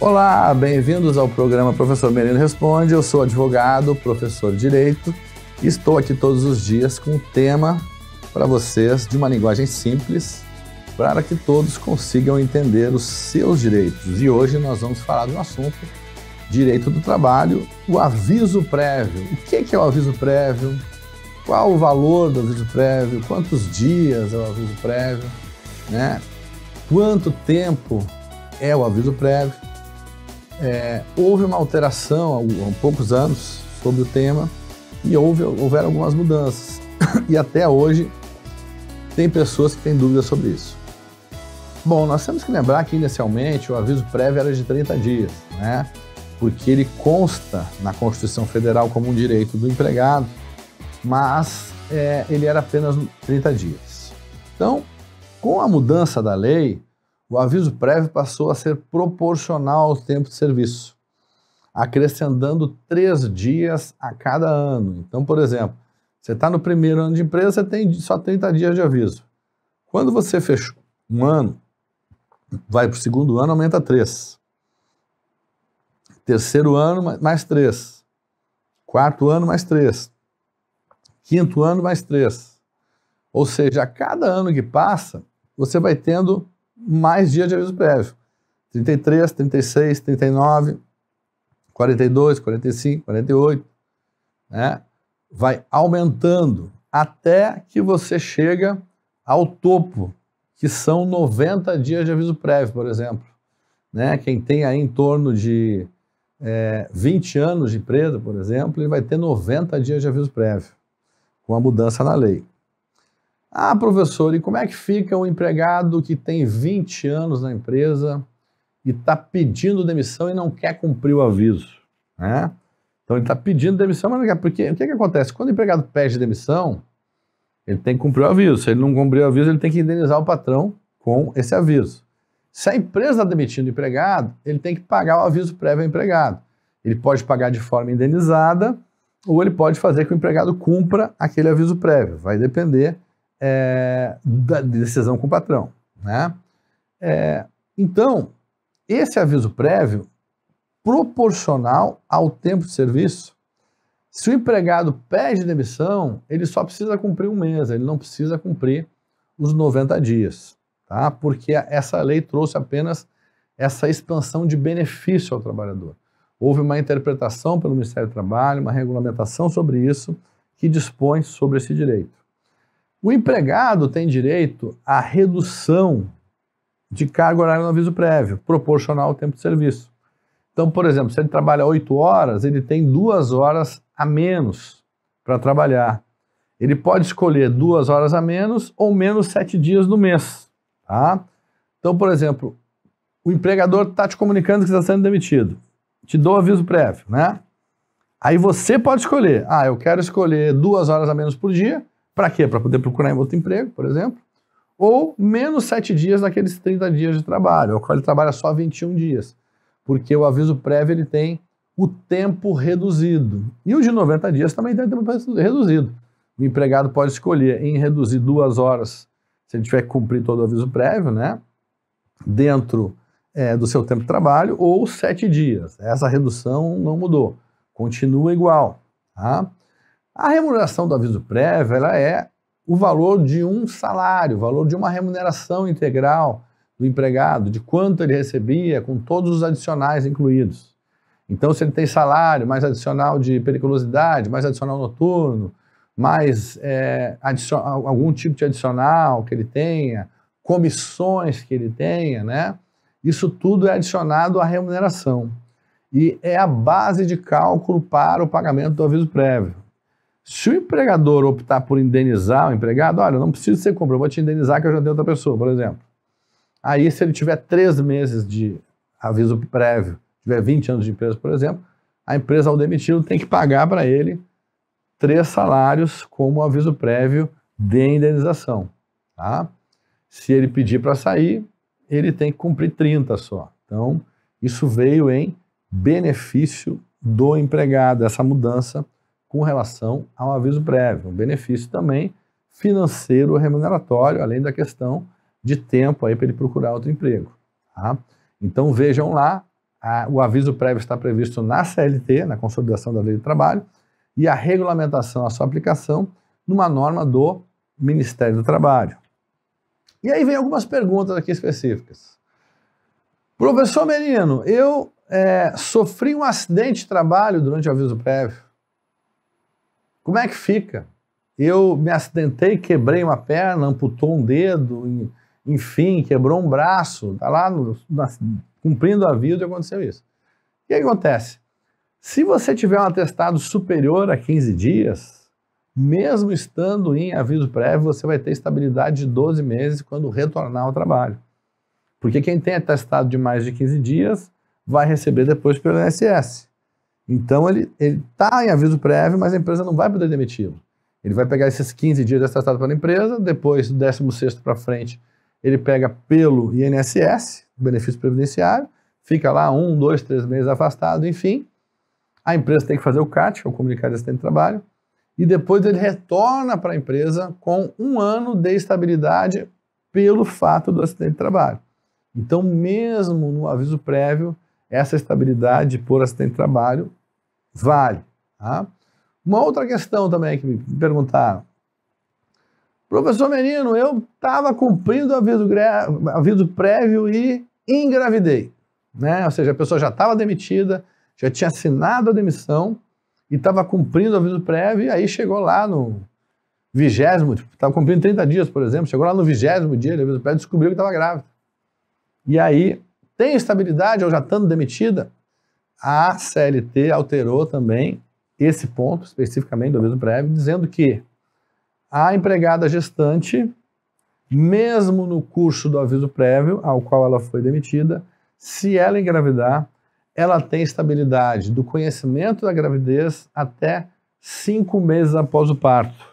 Olá, bem-vindos ao programa Professor Merino Responde. Eu sou advogado, professor de Direito e estou aqui todos os dias com um tema para vocês de uma linguagem simples para que todos consigam entender os seus direitos. E hoje nós vamos falar do assunto, direito do trabalho, o aviso prévio. O que é o aviso prévio? Qual o valor do aviso prévio? Quantos dias é o aviso prévio? Né? Quanto tempo é o aviso prévio? É, houve uma alteração há, poucos anos sobre o tema e houve, houveram algumas mudanças. e até hoje tem pessoas que têm dúvidas sobre isso. Bom, nós temos que lembrar que inicialmente o aviso prévio era de 30 dias, né? Porque ele consta na Constituição Federal como um direito do empregado, mas é, ele era apenas 30 dias. Então, com a mudança da lei, o aviso prévio passou a ser proporcional ao tempo de serviço, acrescentando três dias a cada ano. Então, por exemplo, você está no primeiro ano de empresa, você tem só 30 dias de aviso. Quando você fechou um ano, vai para o segundo ano, aumenta três. Terceiro ano, mais três. Quarto ano, mais três. Quinto ano, mais três. Ou seja, a cada ano que passa, você vai tendo mais dia de aviso prévio. 33, 36, 39, 42, 45, 48, né? Vai aumentando até que você chega ao topo, que são 90 dias de aviso prévio, por exemplo. Né? Quem tem aí em torno de é, 20 anos de empresa, por exemplo, ele vai ter 90 dias de aviso prévio, com a mudança na lei. Ah, professor, e como é que fica um empregado que tem 20 anos na empresa e está pedindo demissão e não quer cumprir o aviso? Né? Então ele está pedindo demissão, mas não quer. Porque o que, que acontece? Quando o empregado pede demissão, ele tem que cumprir o aviso. Se ele não cumprir o aviso, ele tem que indenizar o patrão com esse aviso. Se a empresa está demitindo o empregado, ele tem que pagar o aviso prévio ao empregado. Ele pode pagar de forma indenizada ou ele pode fazer que o empregado cumpra aquele aviso prévio. Vai depender é, da decisão com o patrão. Né? É, então, esse aviso prévio proporcional ao tempo de serviço. Se o empregado pede demissão, ele só precisa cumprir um mês, ele não precisa cumprir os 90 dias, tá? Porque essa lei trouxe apenas essa expansão de benefício ao trabalhador. Houve uma interpretação pelo Ministério do Trabalho, uma regulamentação sobre isso que dispõe sobre esse direito. O empregado tem direito à redução de carga horária no aviso prévio, proporcional ao tempo de serviço. Então, por exemplo, se ele trabalha 8 horas, ele tem duas horas a menos para trabalhar. Ele pode escolher duas horas a menos ou menos sete dias no mês. Tá? Então, por exemplo, o empregador está te comunicando que está sendo demitido. Te dou aviso prévio, né? Aí você pode escolher. Ah, eu quero escolher duas horas a menos por dia para quê? Para poder procurar em outro emprego, por exemplo. Ou menos 7 dias naqueles 30 dias de trabalho, ao qual ele trabalha só 21 dias. Porque o aviso prévio ele tem o tempo reduzido. E o de 90 dias também tem o tempo reduzido. O empregado pode escolher em reduzir duas horas, se ele tiver que cumprir todo o aviso prévio, né? Dentro é, do seu tempo de trabalho, ou sete dias. Essa redução não mudou. Continua igual. Tá? A remuneração do aviso prévio ela é o valor de um salário, o valor de uma remuneração integral do empregado, de quanto ele recebia, com todos os adicionais incluídos. Então, se ele tem salário, mais adicional de periculosidade, mais adicional noturno, mais é, adicional, algum tipo de adicional que ele tenha, comissões que ele tenha, né? Isso tudo é adicionado à remuneração e é a base de cálculo para o pagamento do aviso prévio. Se o empregador optar por indenizar o empregado, olha, não preciso ser você compra, eu vou te indenizar que eu já dei outra pessoa, por exemplo. Aí, se ele tiver três meses de aviso prévio, tiver 20 anos de empresa, por exemplo, a empresa, ao demitir, tem que pagar para ele três salários como aviso prévio de indenização. Tá? Se ele pedir para sair, ele tem que cumprir 30 só. Então, isso veio em benefício do empregado, essa mudança com relação ao aviso prévio, um benefício também financeiro remuneratório, além da questão de tempo aí para ele procurar outro emprego. Tá? Então vejam lá, a, o aviso prévio está previsto na CLT, na Consolidação da Lei do Trabalho, e a regulamentação, a sua aplicação, numa norma do Ministério do Trabalho. E aí vem algumas perguntas aqui específicas. Professor Menino, eu é, sofri um acidente de trabalho durante o aviso prévio. Como é que fica? Eu me acidentei, quebrei uma perna, amputou um dedo, enfim, quebrou um braço, tá lá no, na, cumprindo a vida e aconteceu isso. O que acontece? Se você tiver um atestado superior a 15 dias, mesmo estando em aviso prévio, você vai ter estabilidade de 12 meses quando retornar ao trabalho. Porque quem tem atestado de mais de 15 dias vai receber depois pelo INSS. Então ele está em aviso prévio, mas a empresa não vai poder demiti-lo. Ele vai pegar esses 15 dias de tratado pela empresa, depois do 16 para frente, ele pega pelo INSS, benefício previdenciário, fica lá um, dois, três meses afastado, enfim. A empresa tem que fazer o CAT, que é o comunicado de assistente de trabalho, e depois ele retorna para a empresa com um ano de estabilidade pelo fato do acidente de trabalho. Então, mesmo no aviso prévio, essa estabilidade por acidente de trabalho vale. Tá? Uma outra questão também que me perguntaram. Professor Menino, eu estava cumprindo o aviso, aviso, prévio e engravidei. Né? Ou seja, a pessoa já estava demitida, já tinha assinado a demissão e estava cumprindo o aviso prévio, e aí chegou lá no vigésimo, estava tipo, cumprindo 30 dias, por exemplo, chegou lá no vigésimo dia do aviso prévio e descobriu que estava grávida. E aí, tem estabilidade ou já estando demitida? a CLT alterou também esse ponto, especificamente do mesmo prévio, dizendo que a empregada gestante, mesmo no curso do aviso prévio ao qual ela foi demitida, se ela engravidar, ela tem estabilidade do conhecimento da gravidez até cinco meses após o parto.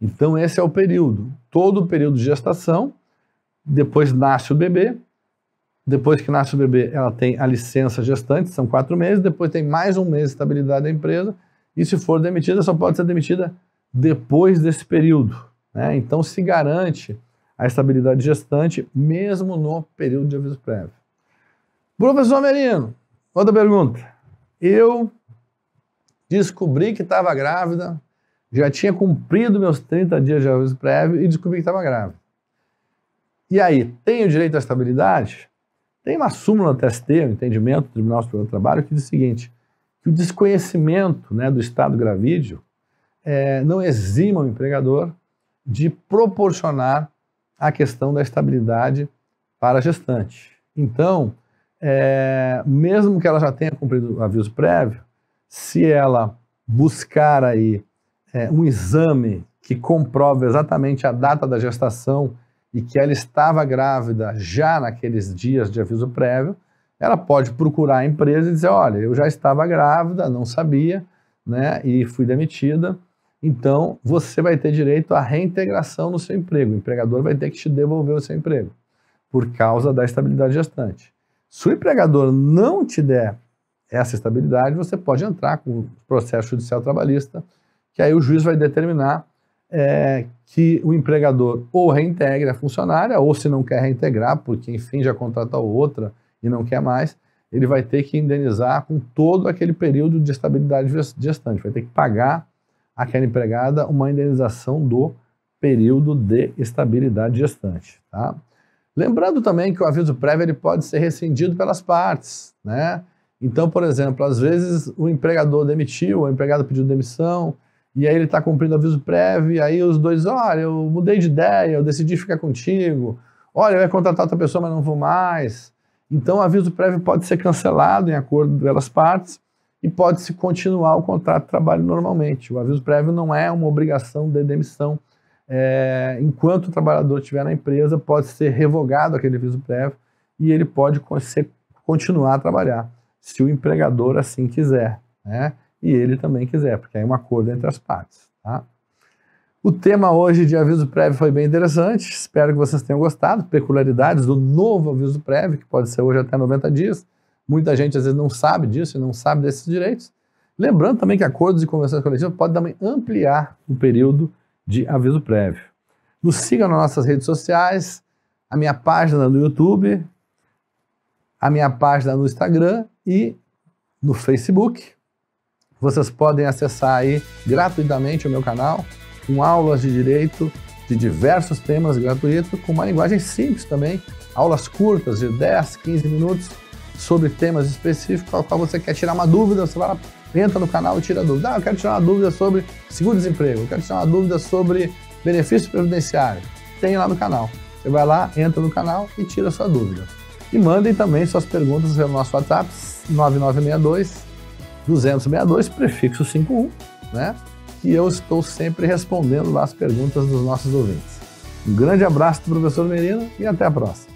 Então, esse é o período. Todo o período de gestação, depois nasce o bebê, depois que nasce o bebê, ela tem a licença gestante, são quatro meses. Depois tem mais um mês de estabilidade da empresa. E se for demitida, só pode ser demitida depois desse período. Né? Então se garante a estabilidade gestante, mesmo no período de aviso prévio. Professor Merino, outra pergunta. Eu descobri que estava grávida, já tinha cumprido meus 30 dias de aviso prévio e descobri que estava grávida. E aí, tenho direito à estabilidade? Tem uma súmula do TST, o um entendimento do Tribunal Superior do Trabalho, que diz o seguinte, que o desconhecimento né, do estado gravídio é, não exima o empregador de proporcionar a questão da estabilidade para a gestante. Então, é, mesmo que ela já tenha cumprido o aviso prévio, se ela buscar aí é, um exame que comprove exatamente a data da gestação e que ela estava grávida já naqueles dias de aviso prévio, ela pode procurar a empresa e dizer: olha, eu já estava grávida, não sabia, né, e fui demitida. Então, você vai ter direito à reintegração no seu emprego. O empregador vai ter que te devolver o seu emprego por causa da estabilidade gestante. Se o empregador não te der essa estabilidade, você pode entrar com o processo judicial trabalhista, que aí o juiz vai determinar é, que o empregador ou reintegre a funcionária, ou se não quer reintegrar, porque enfim já contratou outra e não quer mais, ele vai ter que indenizar com todo aquele período de estabilidade gestante, vai ter que pagar àquela empregada uma indenização do período de estabilidade gestante. Tá? Lembrando também que o aviso prévio ele pode ser rescindido pelas partes. Né? Então, por exemplo, às vezes o empregador demitiu, o empregado pediu demissão, e aí ele está cumprindo aviso prévio, e aí os dois, olha, eu mudei de ideia, eu decidi ficar contigo. Olha, eu ia contratar outra pessoa, mas não vou mais. Então, o aviso prévio pode ser cancelado em acordo pelas partes e pode-se continuar o contrato de trabalho normalmente. O aviso prévio não é uma obrigação de demissão. É, enquanto o trabalhador estiver na empresa, pode ser revogado aquele aviso prévio e ele pode ser, continuar a trabalhar, se o empregador assim quiser. Né? e ele também quiser, porque é um acordo entre as partes. Tá? O tema hoje de aviso prévio foi bem interessante, espero que vocês tenham gostado. Peculiaridades do novo aviso prévio, que pode ser hoje até 90 dias. Muita gente às vezes não sabe disso e não sabe desses direitos. Lembrando também que acordos e convenções coletivas podem também ampliar o período de aviso prévio. Nos sigam nas nossas redes sociais, a minha página no YouTube, a minha página no Instagram e no Facebook. Vocês podem acessar aí gratuitamente o meu canal, com aulas de direito de diversos temas gratuitos com uma linguagem simples também, aulas curtas de 10, 15 minutos sobre temas específicos ao qual você quer tirar uma dúvida, você vai lá, entra no canal e tira a dúvida. Ah, eu quero tirar uma dúvida sobre seguro-desemprego, eu quero tirar uma dúvida sobre benefício previdenciário. Tem lá no canal. Você vai lá, entra no canal e tira a sua dúvida. E mandem também suas perguntas pelo nosso WhatsApp 9962 262, prefixo 51, né? Que eu estou sempre respondendo lá as perguntas dos nossos ouvintes. Um grande abraço do professor Merino e até a próxima.